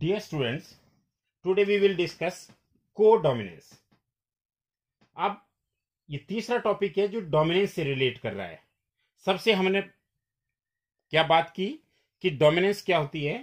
Dear students today we will discuss codominance अब ये तीसरा टॉपिक है जो डोमिनेंस से रिलेट कर रहा है सबसे हमने क्या बात की कि डोमिनेंस क्या होती है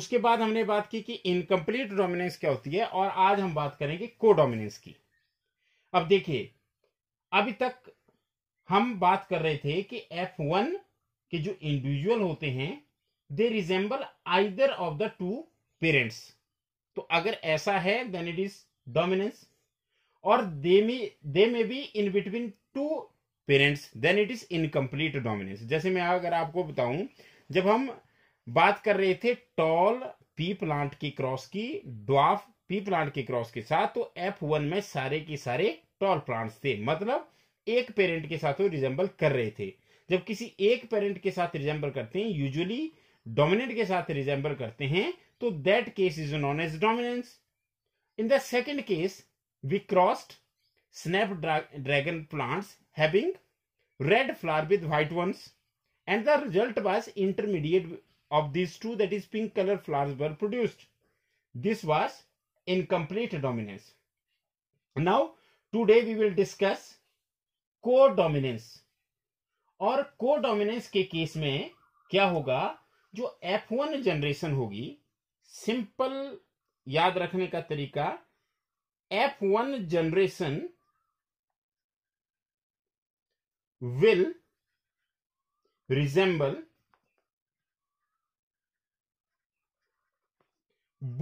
उसके बाद हमने बात की कि इनकम्प्लीट डोमिनेंस क्या होती है और आज हम बात करेंगे को डोमिनेंस की अब देखिए अभी तक हम बात कर रहे थे कि एफ वन के जो इंडिविजुअल होते हैं they resemble either of the two parents तो अगर ऐसा है देन इट इज डोमिनेंस और they may they may be in between two parents then it is incomplete dominance जैसे मैं अगर आपको बताऊं जब हम बात कर रहे थे टॉल पी प्लांट की क्रॉस की ड्वाफ पी प्लांट की क्रॉस के साथ तो एफ वन में सारे के सारे टॉल प्लांट्स थे मतलब एक पेरेंट के साथ वो रिजेंबल कर रहे थे जब किसी एक पेरेंट के साथ रिजेंबल करते हैं यूजुअली डोमिनेंट के साथ रिजेंबल करते हैं तो that case is known as dominance in the second case we crossed snapdragon plants having red flower with white ones and the result was intermediate of this two that is pink colour flowers were produced this was incomplete dominance now today we will discuss codominance और codominance के case में क्या होगा जो F one generation होगी simple याद रखने का तरीका F one generation will resemble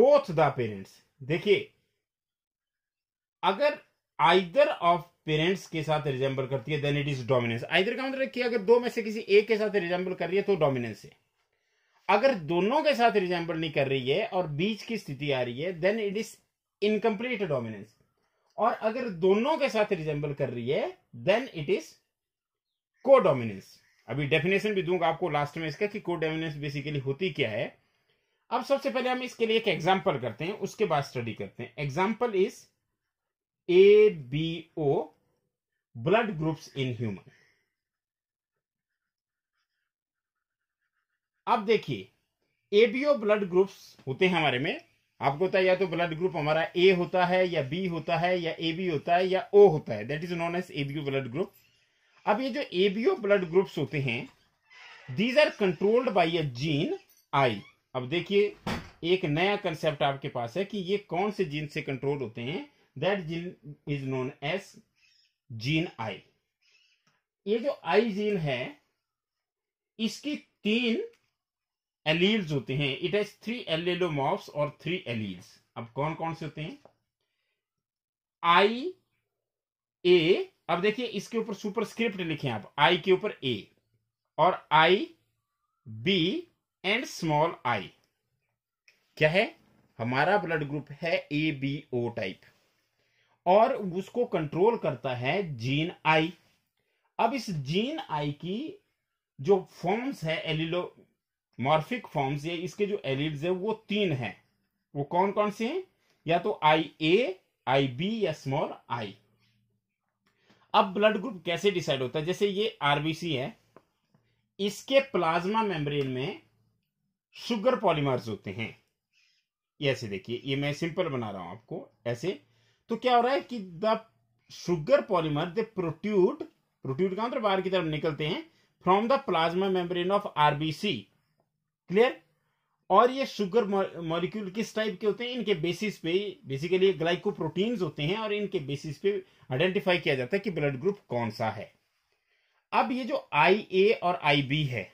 both the parents देखिए अगर आइदर ऑफ पेरेंट्स के साथ रिजेंबल करती है then it is dominance either का मतलब कि अगर दो में से किसी एक के साथ रिजेंबल कर रही है तो डोमिनेंस है अगर दोनों के साथ रिजेंबल नहीं कर रही है और बीच की स्थिति आ रही है then it is incomplete dominance और अगर दोनों के साथ रिजेंबल कर रही है then it is codominance अभी डेफिनेशन भी दूंगा आपको लास्ट में इसका कि को डोमिनेंस बेसिकली होती क्या है अब सबसे पहले हम इसके लिए एक एग्जाम्पल करते हैं उसके बाद स्टडी करते हैं example is A B O blood groups in human अब देखिए एबीओ ब्लड ग्रुप्स होते हैं हमारे में आपको पता है या तो ब्लड ग्रुप हमारा ए होता है या बी होता है या ए बी होता है या ओ होता है that is known as ABO blood group अब ये जो एबीओ ब्लड ग्रुप्स होते हैं these are controlled by a gene I अब देखिए एक नया कंसेप्ट आपके पास है कि ये कौन से जीन से कंट्रोल होते हैं that gene is known as gene I ये जो आई जीन है इसकी तीन एलील्स होते हैं इट हैज थ्री एलेलोमॉर्फ्स और थ्री एलील्स अब कौन कौन से होते हैं आई ए अब देखिए इसके ऊपर स्क्रिप्ट लिखे आप आई के ऊपर ए और I B and small I क्या है हमारा ब्लड ग्रुप है ए बी ओ टाइप और उसको कंट्रोल करता है जीन आई अब इस जीन आई की जो फॉर्म्स है एलिलो मॉर्फिक फॉर्म्स ये इसके जो एलिड्स है वो तीन हैं वो कौन कौन से हैं या तो आई ए आई बी या स्मॉल आई अब ब्लड ग्रुप कैसे डिसाइड होता है जैसे ये आरबीसी है इसके प्लाज्मा मेम्ब्रेन में शुगर पॉलीमर्स होते हैं ऐसे देखिए ये मैं सिंपल बना रहा हूं आपको ऐसे तो क्या हो रहा है कि the sugar polymer the protrude protrude का मतलब बाहर की तरफ निकलते हैं from the plasma membrane of RBC clear और ये शुगर मॉलिक्यूल किस टाइप के होते हैं इनके बेसिस पे बेसिकली ग्लाइकोप्रोटीन होते हैं और इनके बेसिस पे आइडेंटिफाई किया जाता है कि ब्लड ग्रुप कौन सा है अब ये जो आई ए और आई बी है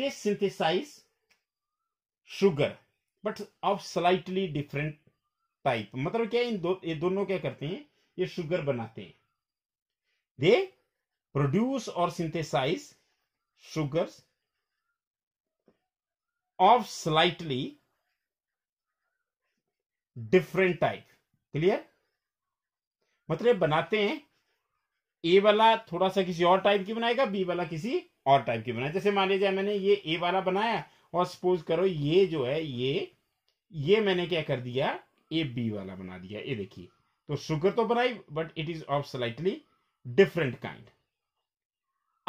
they synthesize sugar but of slightly different type मतलब क्या इन दो ये दोनों क्या करते हैं ये शुगर बनाते हैं दे प्रोड्यूस और synthesize sugars of slightly different type clear मतलब बनाते हैं ए वाला थोड़ा सा किसी और टाइप की बनाएगा बी वाला किसी और टाइप की बनाएगा जैसे मान लीजिए मैंने ये ए वाला बनाया और सपोज करो ये जो है ये ये मैंने क्या कर दिया ए बी वाला बना दिया ये देखिए तो शुगर तो बनाई but it is of slightly different kind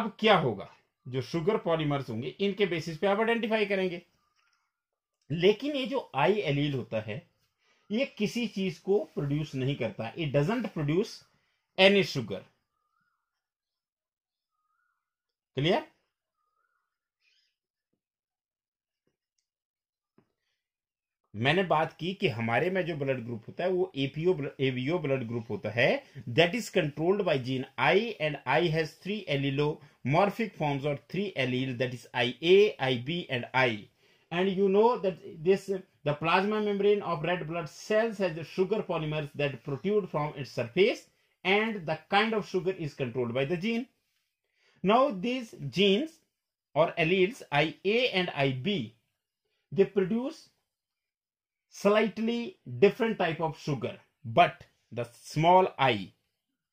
अब क्या होगा जो शुगर पॉलीमर्स होंगे इनके बेसिस पे आप आइडेंटिफाई करेंगे लेकिन ये जो आई एलील होता है ये किसी चीज को प्रोड्यूस नहीं करता it doesn't produce any sugar clear मैंने बात की कि हमारे में जो ब्लड ग्रुप होता है वो एपीओ एवीओ ब्लड ग्रुप होता है that is controlled by gene I and I has three allelomorphic forms और three allele that is I A I B and I and you know that this the plasma membrane of red blood cells has sugar polymers that protrude from its surface and the kind of sugar is controlled by the gene now these genes or alleles ia and ib they produce slightly different type of sugar but the small i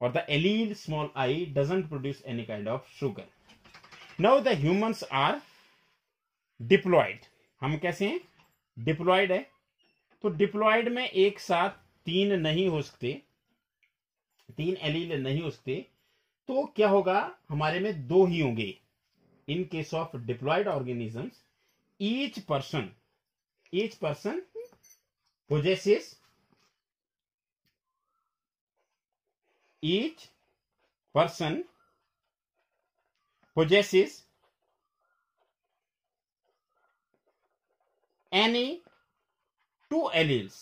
or the allele small i doesn't produce any kind of sugar now the humans are diploid हम कैसे हैं diploid है तो diploid में एक साथ तीन नहीं हो सकते तीन एलील नहीं हो सकते तो क्या होगा हमारे में दो ही होंगे in case of diploid organisms each person each person possesses each person possesses any two alleles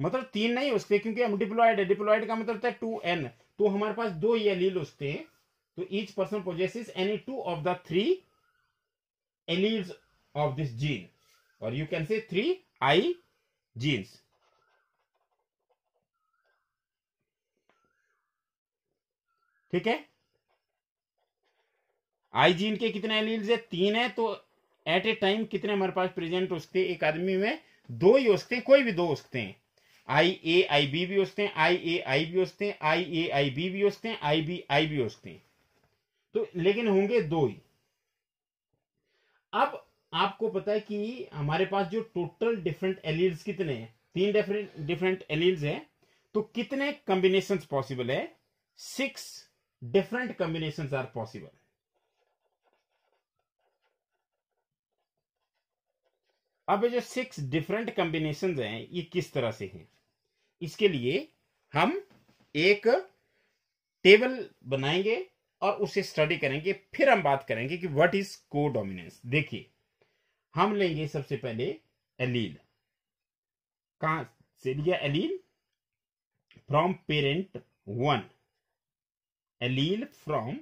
मतलब तीन नहीं उसके क्योंकि हम डिप्लॉयड डिप्लॉयड का मतलब होता है टू एन तो हमारे पास दो ही एलील उसके हैं तो each person possesses any two of the three alleles of this gene और you can say three I genes ठीक है आई जीन के कितने एलील्स है तीन है तो एट ए टाइम कितने हमारे पास प्रेजेंट हो सकते हैं एक आदमी में दो ही हो सकते हैं कोई भी दो हो सकते हैं आई ए आई बी भी हो सकते हैं आई ए आई भी हो सकते हैं आई ए आई बी भी हो सकते हैं आई बी आई भी हो सकते हैं तो लेकिन होंगे दो ही अब आपको पता है कि हमारे पास जो टोटल डिफरेंट एलील्स कितने हैं तीन डिफरेंट डिफरेंट एलील्स हैं तो कितने कॉम्बिनेशंस पॉसिबल है six different combinations are possible अब जो सिक्स डिफरेंट कॉम्बिनेशन हैं ये किस तरह से हैं इसके लिए हम एक टेबल बनाएंगे और उसे स्टडी करेंगे फिर हम बात करेंगे कि व्हाट इज को डोमिनेंस देखिए हम लेंगे सबसे पहले एलील कहा से लिया allele from parent one allele from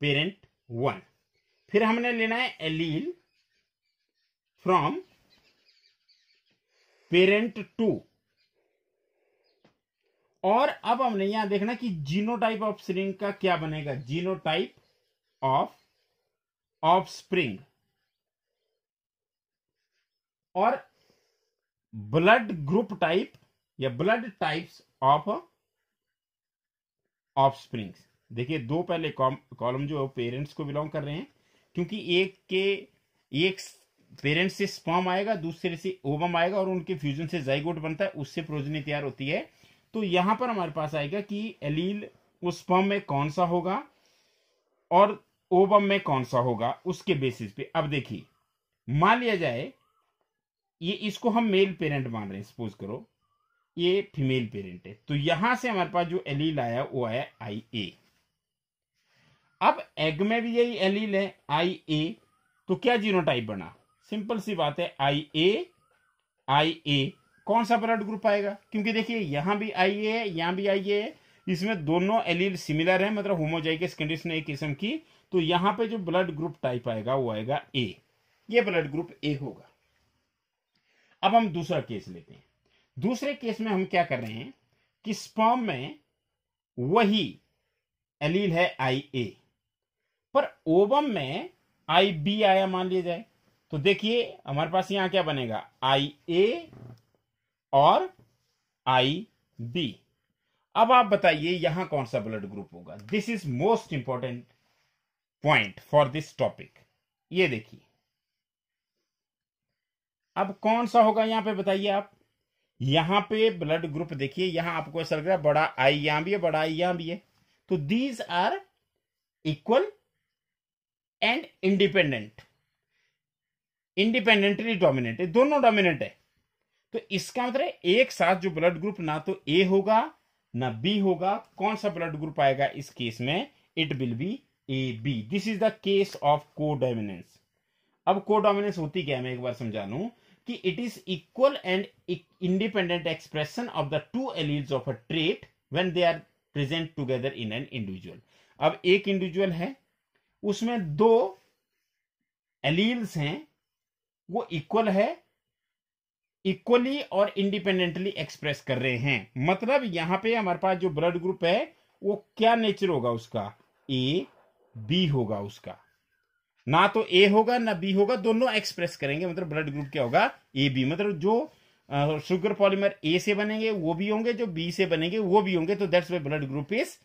parent one फिर हमने लेना है एलील from पेरेंट टू और अब हमने यहां देखना कि जीनोटाइप ऑफ स्प्रिंग का क्या बनेगा जीनोटाइप ऑफ ऑफ स्प्रिंग और ब्लड ग्रुप टाइप या blood types of offsprings देखिए दो पहले कॉलम जो पेरेंट्स को बिलोंग कर रहे हैं क्योंकि एक के एक पेरेंट्स से स्पर्म आएगा दूसरे से ओबम आएगा और उनके फ्यूजन से जयगोट बनता है उससे प्रोजनी तैयार होती है तो यहां पर हमारे पास आएगा कि एलील उस स्पर्म में कौन सा होगा और ओबम में कौन सा होगा उसके बेसिस पे अब देखिए मान लिया जाए ये इसको हम मेल पेरेंट मान रहे हैं सपोज करो ये फीमेल पेरेंट है तो यहां से हमारे पास जो एलील आया वो आया आई ए अब एग में भी यही एलील है आई ए तो क्या जीरो टाइप बना सिंपल सी बात है आई ए आई ए कौन सा ब्लड ग्रुप आएगा क्योंकि देखिए यहां भी आई ए है भी आई ए इसमें दोनों एलील सिमिलर है मतलब होमोजाइगस कंडीशन एक किस्म की तो यहां पे जो ब्लड ग्रुप टाइप आएगा वो आएगा ए ये ब्लड ग्रुप ए होगा अब हम दूसरा केस लेते हैं दूसरे केस में हम क्या कर रहे हैं कि स्पॉम में वही एलील है आई ए पर ओवम में आई बी आया मान लिया जाए तो देखिए हमारे पास यहां क्या बनेगा आई ए और आई बी अब आप बताइए यहां कौन सा ब्लड ग्रुप होगा this is most important point for this topic ये देखिए अब कौन सा होगा यहां पे बताइए आप यहां पे ब्लड ग्रुप देखिए यहां आपको ऐसा लग रहा है बड़ा आई यहां भी है बड़ा आई यहां भी है तो these are equal and independent independently dominant है दोनों डोमिनेंट है तो इसका मतलब एक साथ जो ब्लड ग्रुप ना तो ए होगा ना बी होगा कौन सा ब्लड ग्रुप आएगा इस केस में it will be A B this is the case of dominance अब डोमिनेंस होती क्या मैं एक बार समझा लू कि it is equal and independent expression of the two alleles of a trait when they are present together in an individual अब एक इंडिविजुअल है उसमें दो एलील्स हैं वो इक्वल है इक्वली और इंडिपेंडेंटली एक्सप्रेस कर रहे हैं मतलब यहां पे हमारे पास जो ब्लड ग्रुप है वो क्या नेचर होगा उसका ए बी होगा उसका ना तो ए होगा ना बी होगा दोनों एक्सप्रेस करेंगे मतलब ब्लड ग्रुप क्या होगा ए बी मतलब जो शुगर पॉलीमर ए से बनेंगे वो भी होंगे जो बी से बनेंगे वो भी होंगे तो that's way blood group is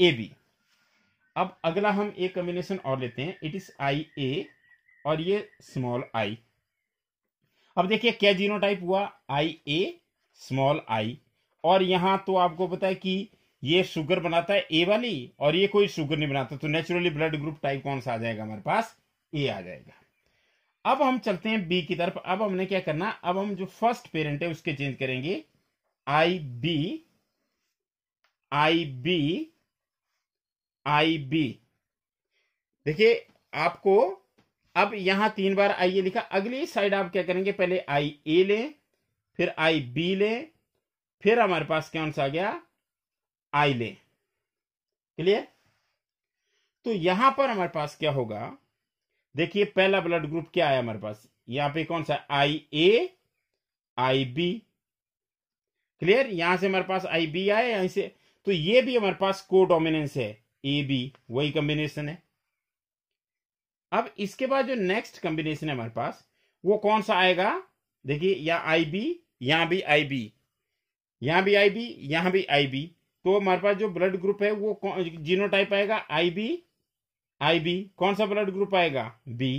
A B अब अगला हम एक कम्बिनेशन और लेते हैं इट इज आई ए और ये स्मॉल आई अब देखिए क्या टाइप हुआ आई ए स्मॉल आई और यहां तो आपको पता है कि ये शुगर बनाता है ए वाली और ये कोई शुगर नहीं बनाता तो नेचुरली ब्लड ग्रुप टाइप कौन सा आ जाएगा हमारे पास ए आ जाएगा अब हम चलते हैं बी की तरफ अब हमने क्या करना अब हम जो फर्स्ट पेरेंट है उसके चेंज करेंगे I B I B I B देखिए आपको अब यहां तीन बार आई ए लिखा अगली साइड आप क्या करेंगे पहले आई ए लें फिर आई बी लें फिर हमारे पास कौन सा आ गया आई लें क्लियर तो यहां पर हमारे पास क्या होगा देखिए पहला ब्लड ग्रुप क्या आया हमारे पास यहां पे कौन सा आई ए आई बी क्लियर यहां से हमारे पास आई बी आया यहीं से तो ये भी हमारे पास को डोमिनेंस है ए बी वही कॉम्बिनेशन है अब इसके बाद जो नेक्स्ट कॉम्बिनेशन है हमारे पास वो कौन सा आएगा देखिए या आई बी यहां भी आई बी यहां भी आई बी यहां भी आई बी तो हमारे पास जो ब्लड ग्रुप है वो जीनो टाइप आएगा आई बी आई बी कौन सा ब्लड ग्रुप आएगा बी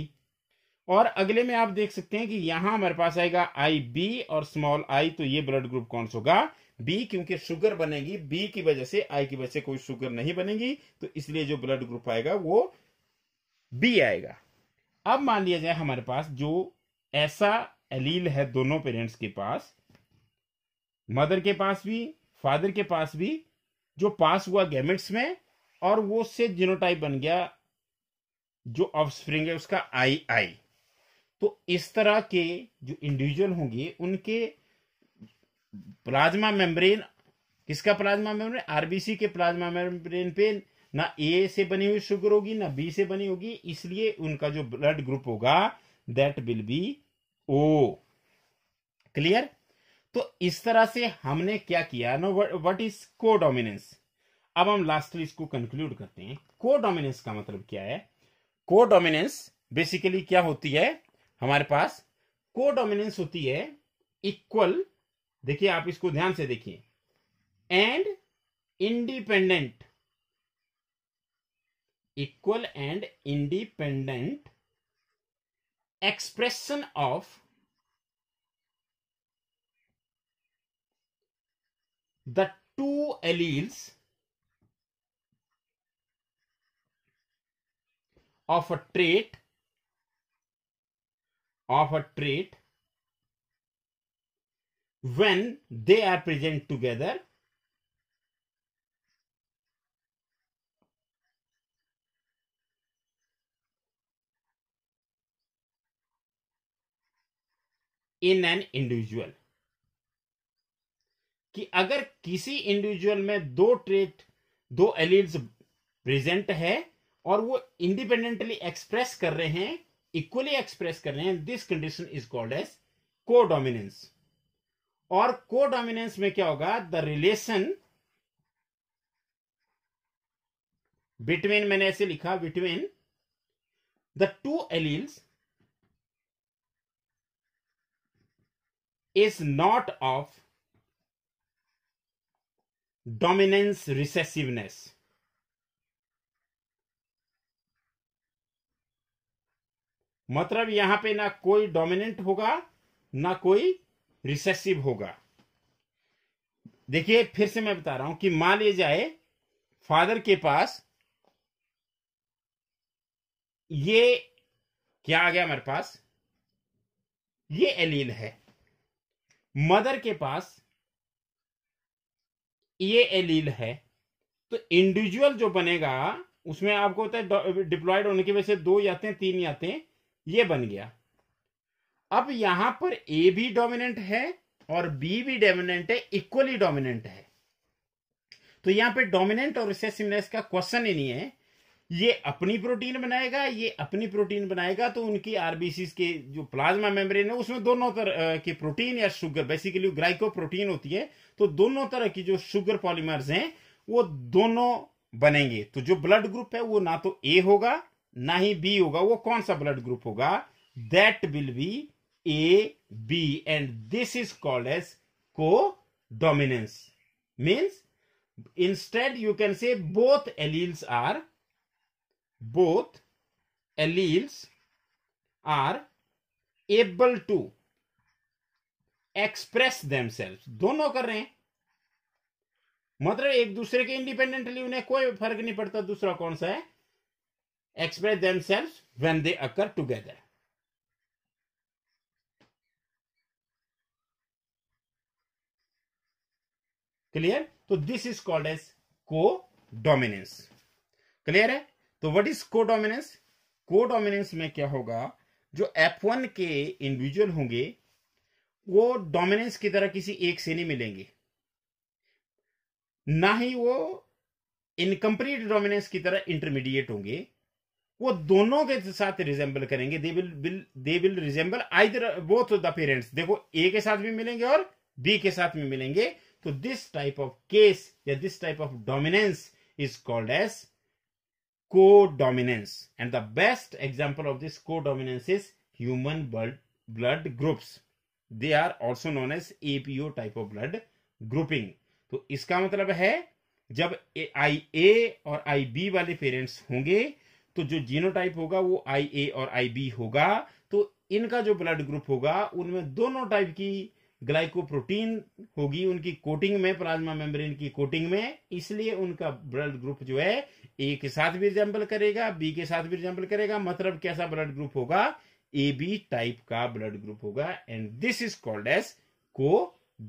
और अगले में आप देख सकते हैं कि यहां हमारे पास आएगा आई बी और स्मॉल आई तो ये ब्लड ग्रुप कौन सा होगा बी क्योंकि शुगर बनेगी बी की वजह से आई की वजह से कोई शुगर नहीं बनेगी तो इसलिए जो ब्लड ग्रुप आएगा वो बी आएगा अब मान लिया जाए हमारे पास जो ऐसा एलील है दोनों पेरेंट्स के पास मदर के पास भी फादर के पास भी जो पास हुआ गैमेट्स में और वो से जिनोटाइप बन गया जो ऑफस्प्रिंग है उसका आई आई तो इस तरह के जो इंडिविजुअल होंगे उनके प्लाज्मा मेम्ब्रेन किसका प्लाज्मा मेम्ब्रेन आरबीसी के प्लाज्मा मेम्ब्रेन पे ना ए से बनी हुई शुगर होगी ना बी से बनी होगी इसलिए उनका जो ब्लड ग्रुप होगा that will be O clear तो इस तरह से हमने क्या किया know what is codominance अब हम लास्टली इसको कंक्लूड करते हैं को डोमिनेंस का मतलब क्या है को डोमिनेंस बेसिकली क्या होती है हमारे पास को डोमिनेंस होती है इक्वल देखिए आप इसको ध्यान से देखिए and independent equal and independent expression of the two alleles of a trait of a trait when they are present together in an individual कि अगर किसी इंडिविजुअल में दो ट्रेट दो एलील्स प्रेजेंट है और वो इंडिपेंडेंटली एक्सप्रेस कर रहे हैं इक्वली एक्सप्रेस कर रहे हैं this condition is called as codominance और को डोमिनेंस में क्या होगा द रिलेशन बिटवीन मैंने ऐसे लिखा between the two alleles is not of dominance recessiveness. मतलब यहां पे ना कोई डोमिनेंट होगा ना कोई रिसेसिव होगा देखिए फिर से मैं बता रहा हूं कि मान लिया जाए फादर के पास ये क्या आ गया हमारे पास ये एलील है मदर के पास ये एलील है तो इंडिविजुअल जो बनेगा उसमें आपको होता है डिप्लॉयड होने की वजह से दो याते तीन याते ये बन गया अब यहां पर ए भी डोमिनेंट है और बी भी डोमिनेंट है इक्वली डोमिनेंट है तो यहां पे डोमिनेंट और रिसेसिवनेस का क्वेश्चन ही नहीं है ये अपनी प्रोटीन बनाएगा ये अपनी प्रोटीन बनाएगा तो उनकी आरबीसी के जो प्लाज्मा मेम्ब्रेन है उसमें दोनों तरह के प्रोटीन या शुगर बेसिकली ग्लाइको प्रोटीन होती है तो दोनों तरह की जो शुगर पॉलीमर्स हैं वो दोनों बनेंगे तो जो ब्लड ग्रुप है वो ना तो ए होगा ना ही बी होगा वो कौन सा ब्लड ग्रुप होगा that will be A B and this is called as codominance means instead you can say both alleles are both alleles are able to express themselves दोनों कर रहे हैं मतलब एक दूसरे के इंडिपेंडेंटली उन्हें कोई फर्क नहीं पड़ता दूसरा कौन सा है express them themselves when they occur together clear तो this is called as codominance clear है तो what is codominance codominance में क्या होगा जो F1 के इंडिविजुअल होंगे वो डोमिनेंस की तरह किसी एक से नहीं मिलेंगे ना ही वो इनकम्प्लीट डोमिनेंस की तरह इंटरमीडिएट होंगे वो दोनों के साथ रिजेंबल करेंगे they will will they will resemble either both the parents देखो ए के साथ भी मिलेंगे और बी के साथ भी मिलेंगे तो दिस टाइप ऑफ केस या this type of dominance is called as co-dominance and the best example of this co-dominance is human blood, blood groups they are also known as ABO type of blood grouping तो इसका मतलब है जब आई ए और I B वाले parents होंगे तो जो जीनोटाइप होगा वो आई ए और आई बी होगा तो इनका जो ब्लड ग्रुप होगा उनमें दोनों टाइप की ग्लाइकोप्रोटीन होगी उनकी कोटिंग में प्लाज्मा मेम्ब्रेन की कोटिंग में इसलिए उनका ब्लड ग्रुप जो है ए के साथ भी एग्जाम्पल करेगा बी के साथ भी एग्जाम्पल करेगा मतलब कैसा ब्लड ग्रुप होगा ए बी टाइप का ब्लड ग्रुप होगा and this is called as 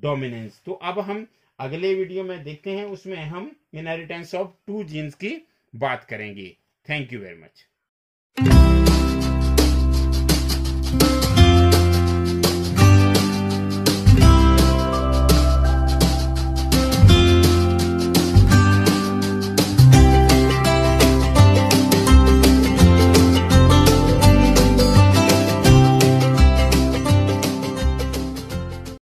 codominance तो अब हम अगले वीडियो में देखते हैं उसमें हम इनहेरिटेंस ऑफ टू जीन्स की बात करेंगे थैंक यू वेरी मच